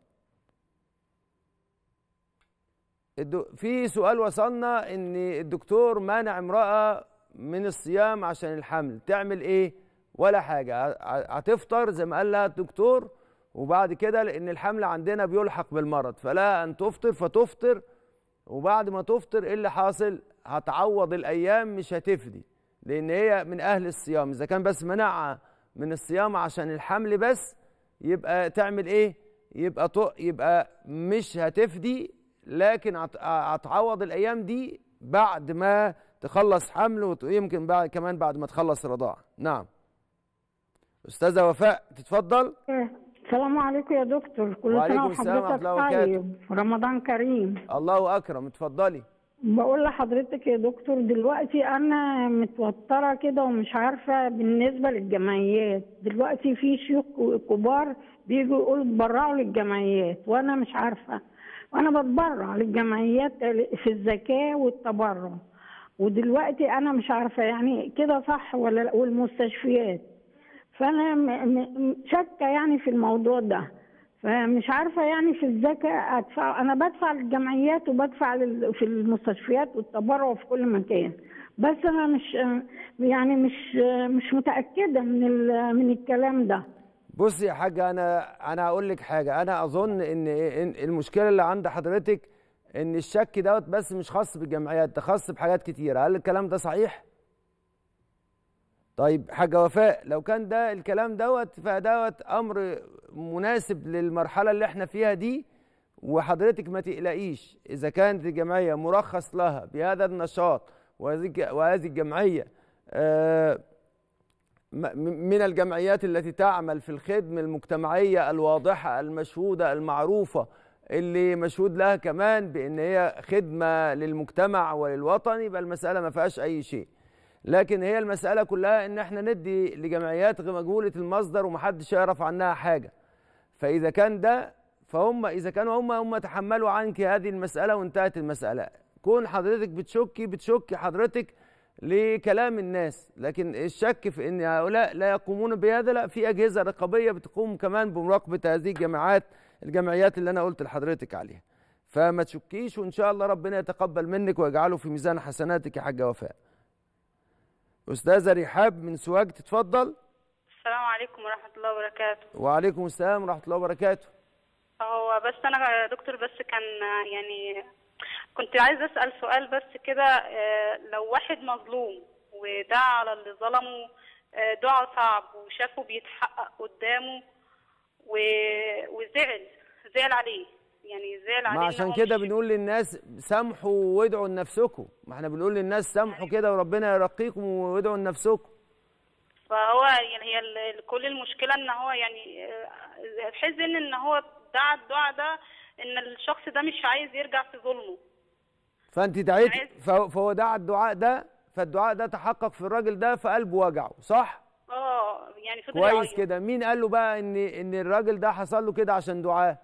في سؤال وصلنا ان الدكتور مانع امراه من الصيام عشان الحمل تعمل ايه ولا حاجه هتفطر زي ما قال لها الدكتور وبعد كده لان الحمل عندنا بيلحق بالمرض فلا ان تفطر فتفطر وبعد ما تفطر ايه اللي حاصل هتعوض الايام مش هتفدي لان هي من اهل الصيام اذا كان بس منعها من الصيام عشان الحمل بس يبقى تعمل ايه يبقى طق يبقى مش هتفدي لكن هتعوض الايام دي بعد ما تخلص حمل ويمكن بعد كمان بعد ما تخلص رضاعه نعم استاذه وفاء تتفضل إيه، السلام عليكم يا دكتور كل سنه وحضرتك طيب رمضان كريم الله اكرم اتفضلي بقول لحضرتك يا دكتور دلوقتي انا متوتره كده ومش عارفه بالنسبه للجمعيات دلوقتي في شيوخ كبار بيجوا يقولوا اتبرعوا للجمعيات وانا مش عارفه وانا بتبرع للجمعيات في الزكاه والتبرع ودلوقتي انا مش عارفه يعني كده صح ولا والمستشفيات فانا شاكه يعني في الموضوع ده فمش عارفه يعني في الزكاه ادفع انا بدفع للجمعيات وبدفع في المستشفيات والتبرع وفي كل مكان بس انا مش يعني مش مش متاكده من من الكلام ده بصي يا حاجه انا انا هقول لك حاجه انا اظن ان المشكله اللي عند حضرتك ان الشك دوت بس مش خاص بالجمعيات ده خاص بحاجات كتيره هل الكلام ده صحيح طيب حاجة وفاء لو كان ده الكلام دوت فدوت أمر مناسب للمرحلة اللي احنا فيها دي وحضرتك ما تقلقيش إذا كانت الجمعية مرخص لها بهذا النشاط وهذه الجمعية آه، من الجمعيات التي تعمل في الخدمة المجتمعية الواضحة المشهودة المعروفة اللي مشهود لها كمان بأن هي خدمة للمجتمع وللوطن يبقى المسألة ما فيهاش أي شيء لكن هي المسألة كلها إن إحنا ندي لجمعيات مجهولة المصدر ومحدش يعرف عنها حاجة فإذا كان ده فهم إذا كانوا هم هم تحملوا عنك هذه المسألة وانتهت المسألة كون حضرتك بتشكي بتشكي حضرتك لكلام الناس لكن الشك في ان هؤلاء لا يقومون بهذا لا في اجهزه رقابيه بتقوم كمان بمراقبه هذه الجماعات الجمعيات اللي انا قلت لحضرتك عليها فما تشكيش وان شاء الله ربنا يتقبل منك ويجعله في ميزان حسناتك يا حاجه وفاء أستاذة رحاب من سوهاج تتفضل السلام عليكم ورحمة الله وبركاته وعليكم السلام ورحمة الله وبركاته هو بس أنا يا دكتور بس كان يعني كنت عايز أسأل سؤال بس كده آه، لو واحد مظلوم ودعا على اللي ظلمه آه، دعاء صعب وشافه بيتحقق قدامه وزعل زعل عليه يعني زعل علينا ما عشان كده بنقول للناس سامحوا وادعوا لنفسكم ما احنا بنقول للناس سامحوا أيوة. كده وربنا يرقيكم وادعوا لنفسكم فهو يعني هي كل المشكله ان هو يعني آه، حزن ان هو دعا الدعاء ده ان الشخص ده مش عايز يرجع في ظلمه فانت دعيت يعني فهو دعا الدعاء ده فالدعاء ده تحقق في الراجل ده فقلبه وجعه صح؟ اه يعني فضل كويس كده مين قال له بقى ان ان الراجل ده حصل له كده عشان دعاه؟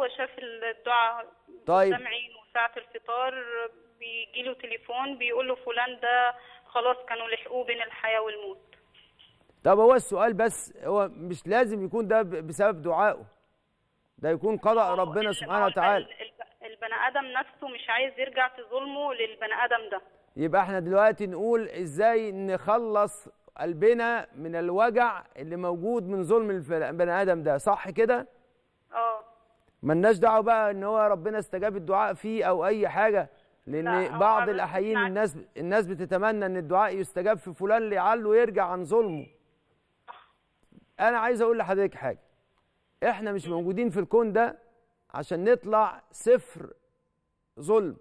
هو شاف الدعاء طيب سامعين وساعة الفطار بيجي له تليفون بيقول له فلان ده خلاص كانوا لحقوه بين الحياة والموت طب هو السؤال بس هو مش لازم يكون ده بسبب دعائه ده يكون قضاء ربنا سبحانه وتعالى البني ادم نفسه مش عايز يرجع في ظلمه للبني ادم ده يبقى احنا دلوقتي نقول ازاي نخلص قلبنا من الوجع اللي موجود من ظلم البني ادم ده صح كده ملناش دعوه بقى ان هو ربنا استجاب الدعاء فيه او اي حاجه لان بعض الاحايين الناس الناس بتتمنى ان الدعاء يستجاب في فلان لعله يرجع عن ظلمه انا عايز اقول لحضرتك حاجه احنا مش موجودين في الكون ده عشان نطلع صفر ظلم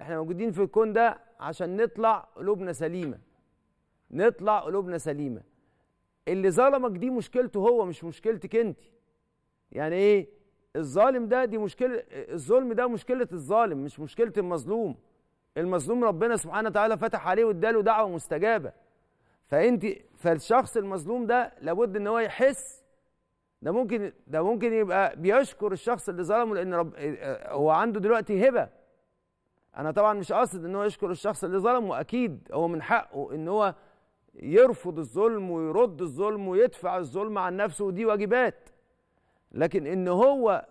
احنا موجودين في الكون ده عشان نطلع قلوبنا سليمه نطلع قلوبنا سليمه اللي ظلمك دي مشكلته هو مش مشكلتك انت يعني ايه الظالم ده دي مشكله الظلم ده مشكله الظالم مش مشكله المظلوم المظلوم ربنا سبحانه وتعالى فتح عليه واداله دعوه مستجابه فانت فالشخص المظلوم ده لابد ان هو يحس ده ممكن ده ممكن يبقى بيشكر الشخص اللي ظلمه لان رب هو عنده دلوقتي هبه انا طبعا مش قاصد ان هو يشكر الشخص اللي ظلمه اكيد هو من حقه ان هو يرفض الظلم ويرد الظلم ويدفع الظلم عن نفسه ودي واجبات لكن ان هو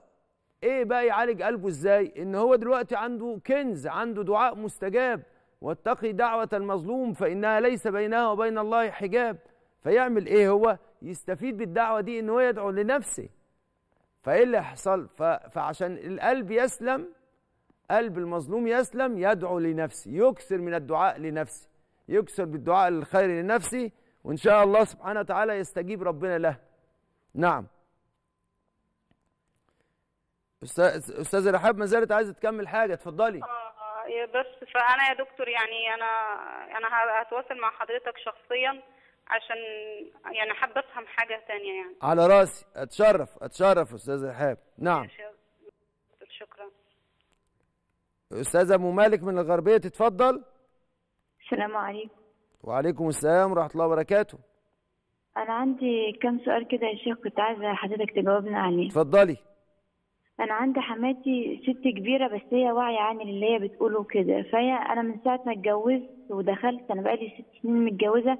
ايه بقى يعالج قلبه ازاي ان هو دلوقتي عنده كنز عنده دعاء مستجاب واتقي دعوة المظلوم فإنها ليس بينها وبين الله حجاب فيعمل إيه هو يستفيد بالدعوة دي إن هو يدعو لنفسه فإيه اللي يحصل فعشان القلب يسلم قلب المظلوم يسلم يدعو لنفسه يكثر من الدعاء لنفسه يكثر بالدعاء الخير لنفسه وإن شاء الله سبحانه وتعالى يستجيب ربنا له نعم استاذه رحاب ما زالت عايزه تكمل حاجه اتفضلي آه, آه، بس فانا يا دكتور يعني انا انا هتواصل مع حضرتك شخصيا عشان يعني حابه افهم حاجه تانية يعني على راسي اتشرف اتشرف استاذه رحاب نعم شكرا استاذه ام مالك من الغربيه تتفضل السلام عليكم وعليكم السلام ورحمه الله وبركاته انا عندي كم سؤال كده يا شيخ كنت عايزه حضرتك تجاوبنا عليه اتفضلي انا عندي حماتي ست كبيره بس هي واعيه عن يعني اللي هي بتقوله كده فهي انا من ساعه ما اتجوزت ودخلت انا بقالي ست سنين متجوزه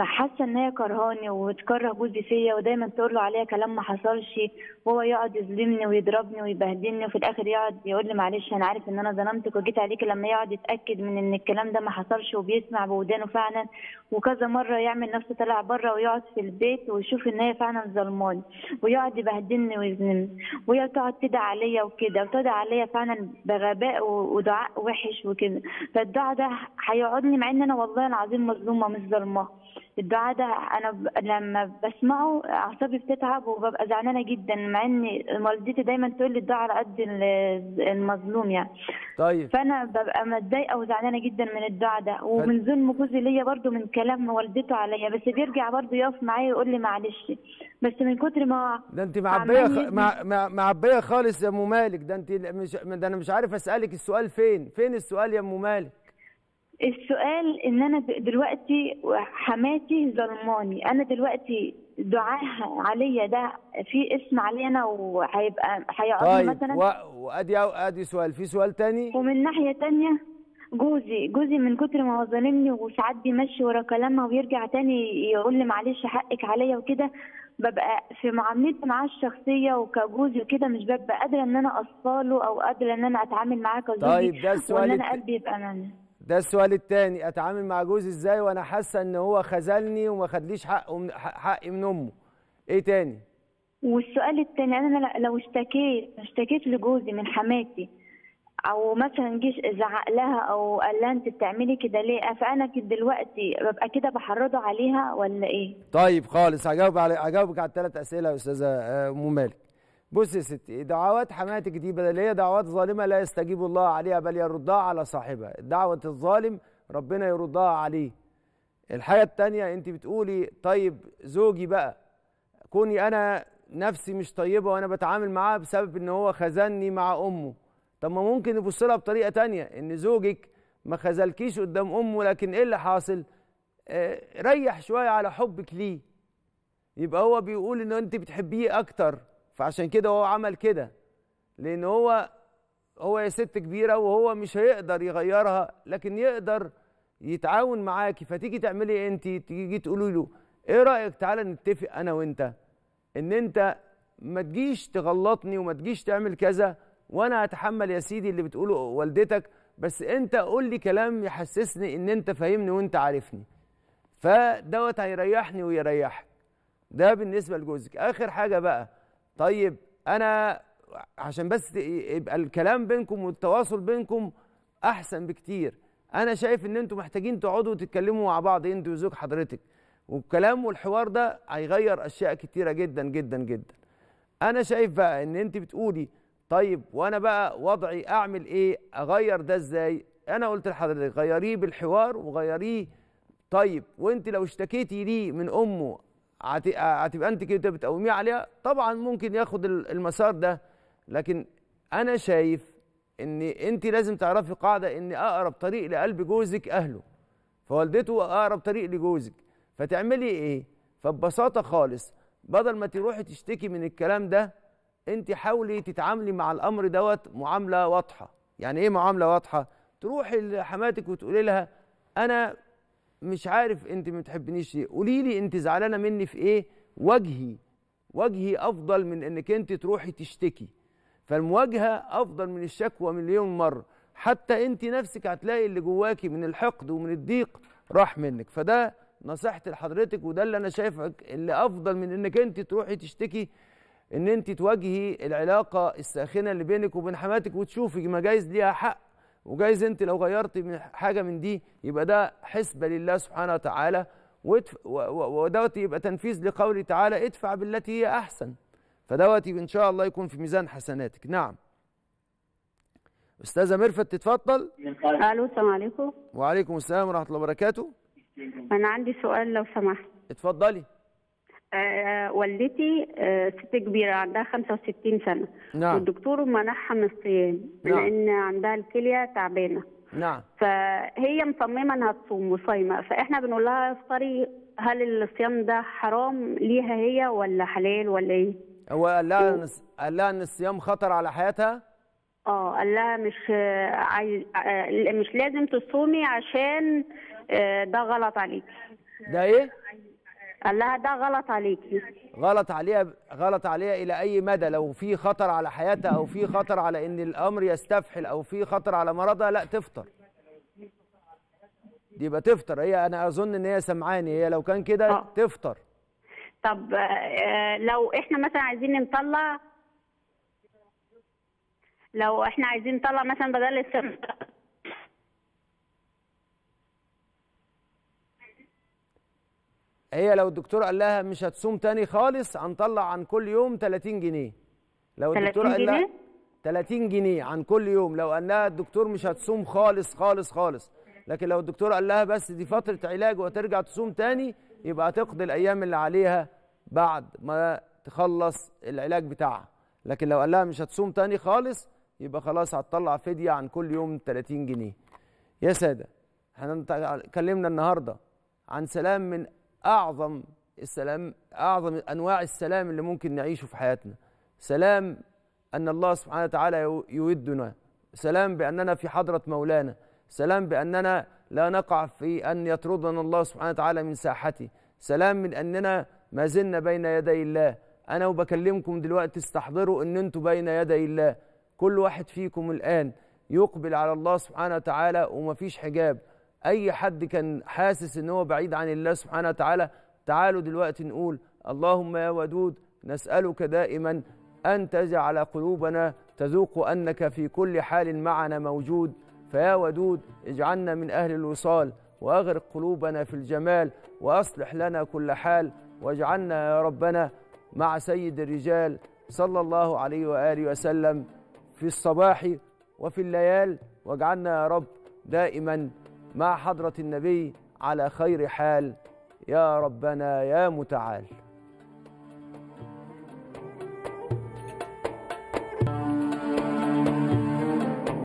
حاسه ان هي كرهاني وتكره جوزي فيا ودايما تقول له عليا كلام ما حصلش وهو يقعد يظلمني ويضربني ويبهدلني وفي الاخر يقعد يقول لي معلش انا عارف ان انا ظلمتك وجيت عليك لما يقعد يتاكد من ان الكلام ده ما حصلش وبيسمع بودانه فعلا وكذا مره يعمل نفسه طالع بره ويقعد في البيت ويشوف ان هي فعلا ظلماني ويقعد يبهدلني ويظلمني وهي تقعد تدعي عليا وكده وتدعي عليا فعلا بغباء ودعاء وحش وكده فالدعاء ده هيقعدني مع ان انا والله العظيم مظلومه مش ظالماه الدعاء ده انا ب... لما بسمعه اعصابي بتتعب وببقى زعلانه جدا مع ان والدتي دايما تقول لي الدعاء على قد المظلوم يعني طيب فانا ببقى متضايقه وزعلانه جدا من الدعاء ده ومن ظلم جوزي ليا برده من كلام والدته عليا بس بيرجع برده يقف معايا ويقول لي معلش بس من كتر ما ده انت معبيه خ... مع... مع... معبيه خالص يا ام مالك ده انت مش ده انا مش عارف اسالك السؤال فين فين السؤال يا ام مالك السؤال ان انا دلوقتي حماتي ظلماني انا دلوقتي دعاها عليا ده في اسم عليا انا وهيبقى هيقعد طيب مثلا و... وادي ادي سؤال في سؤال تاني ومن ناحيه تانية جوزي جوزي من كتر ما هو ظالمني وساعات بيمشي ورا كلامها ويرجع تاني يقول لي معلش حقك عليا وكده ببقى في معاملتي معاه الشخصيه وكجوزي وكده مش ببقى قادره ان انا اصاله او قادره ان انا اتعامل معاه كجوزي طيب ده السؤال وان انا قلبي يبقى منه ده السؤال الثاني اتعامل مع جوزي ازاي وانا حاسه ان هو خذلني وما خدليش حقه من حقي من امه ايه تاني والسؤال الثاني انا لو اشتكيت اشتكيت لجوزي من حماتي او مثلا جيش زعق لها او قال لها انت بتعملي كده ليه فانا كده دلوقتي ببقى كده بحرضه عليها ولا ايه طيب خالص هجاوب على هجاوبك على الثلاث اسئله يا استاذه آه، ام مالك بص يا ستي دعوات حماتك دي بدل هي دعوات ظالمه لا يستجيب الله عليها بل يردها على صاحبها دعوه الظالم ربنا يردها عليه الحاجه الثانيه انت بتقولي طيب زوجي بقى كوني انا نفسي مش طيبه وانا بتعامل معاه بسبب ان هو خذلني مع امه طب ما ممكن نبص لها بطريقه تانية ان زوجك ما خذلكيش قدام امه لكن ايه اللي حاصل آه، ريح شويه على حبك ليه يبقى هو بيقول ان انت بتحبيه اكتر فعشان كده هو عمل كده لان هو هو يا ست كبيره وهو مش هيقدر يغيرها لكن يقدر يتعاون معاكي فتيجي تعملي إيه انت تيجي تقولي له ايه رايك تعالى نتفق انا وانت ان انت ما تجيش تغلطني وما تجيش تعمل كذا وانا هتحمل يا سيدي اللي بتقوله والدتك بس انت قول لي كلام يحسسني ان انت فاهمني وانت عارفني فدوت هيريحني ويريحك ده بالنسبه لجوزك اخر حاجه بقى طيب انا عشان بس يبقى الكلام بينكم والتواصل بينكم احسن بكتير انا شايف ان انتم محتاجين تقعدوا وتتكلموا مع بعض انت وزوج حضرتك والكلام والحوار ده هيغير اشياء كتيره جدا جدا جدا انا شايف بقى ان انت بتقولي طيب وانا بقى وضعي اعمل ايه اغير ده ازاي انا قلت لحضرتك غيريه بالحوار وغيريه طيب وانت لو اشتكيتي ليه من امه هتبقى انت كده بتقوميه عليها طبعا ممكن ياخد المسار ده لكن انا شايف ان انت لازم تعرفي قاعده ان اقرب طريق لقلب جوزك اهله فوالدته اقرب طريق لجوزك فتعملي ايه فببساطه خالص بدل ما تروحي تشتكي من الكلام ده انت حاولي تتعاملي مع الامر دوت معامله واضحه يعني ايه معامله واضحه تروحي لحماتك وتقولي لها انا مش عارف انت ما بتحبنيش ليه قولي لي انت زعلانه مني في ايه وجهي وجهي افضل من انك انت تروحي تشتكي فالمواجهه افضل من الشكوى مليون مره حتى انت نفسك هتلاقي اللي جواكي من الحقد ومن الضيق راح منك فده نصيحتي لحضرتك وده اللي انا شايفك اللي افضل من انك انت تروحي تشتكي ان انت تواجهي العلاقه الساخنه اللي بينك وبين حماتك وتشوفي مجايز ليها حق وجايز انت لو غيرت من حاجه من دي يبقى ده حسبه لله سبحانه وتعالى ودوت يبقى تنفيذ لقوله تعالى ادفع بالتي هي احسن فدوت ان شاء الله يكون في ميزان حسناتك نعم استاذه مرفت تتفضل الو السلام عليكم وعليكم السلام ورحمه الله وبركاته انا عندي سؤال لو سمحت اتفضلي آه، والدتي آه، ست كبيره عندها 65 سنه نعم. والدكتور منعها من الصيام نعم. لان عندها الكليه تعبانه نعم فهي مصممه انها تصوم وصايمه فاحنا بنقول لها افطري هل الصيام ده حرام ليها هي ولا حلال ولا ايه؟ هو قال لها و... قال لها ان الصيام خطر على حياتها؟ اه قال لها مش آه، عايز مش لازم تصومي عشان ده غلط عليكي. ده ايه؟ قال لها ده غلط عليكي غلط عليها غلط عليها الى اي مدى لو في خطر على حياتها او في خطر على ان الامر يستفحل او في خطر على مرضها لا تفطر دي يبقى تفطر هي انا اظن ان هي سمعاني هي لو كان كده آه. تفطر طب آه، لو احنا مثلا عايزين نطلع لو احنا عايزين نطلع مثلا بدل السم هي لو الدكتور قال لها مش هتصوم تاني خالص هنطلع عن كل يوم 30 جنيه لو الدكتور قال لها 30 جنيه عن كل يوم لو قال لها الدكتور مش هتصوم خالص خالص خالص لكن لو الدكتور قال لها بس دي فتره علاج وترجع تصوم تاني يبقى هتقضي الايام اللي عليها بعد ما تخلص العلاج بتاعها لكن لو قال لها مش هتصوم تاني خالص يبقى خلاص هتطلع فديه عن كل يوم 30 جنيه يا ساده احنا اتكلمنا النهارده عن سلام من اعظم السلام اعظم انواع السلام اللي ممكن نعيشه في حياتنا سلام ان الله سبحانه وتعالى يودنا سلام باننا في حضره مولانا سلام باننا لا نقع في ان يطردنا الله سبحانه وتعالى من ساحته سلام من اننا ما زلنا بين يدي الله انا وبكلمكم دلوقتي استحضروا ان انتم بين يدي الله كل واحد فيكم الان يقبل على الله سبحانه وتعالى ومفيش حجاب اي حد كان حاسس ان هو بعيد عن الله سبحانه وتعالى تعالوا دلوقتي نقول اللهم يا ودود نسالك دائما ان تجعل قلوبنا تذوق انك في كل حال معنا موجود فيا ودود اجعلنا من اهل الوصال واغرق قلوبنا في الجمال واصلح لنا كل حال واجعلنا يا ربنا مع سيد الرجال صلى الله عليه واله وسلم في الصباح وفي الليال واجعلنا يا رب دائما مع حضرة النبي على خير حال يا ربنا يا متعال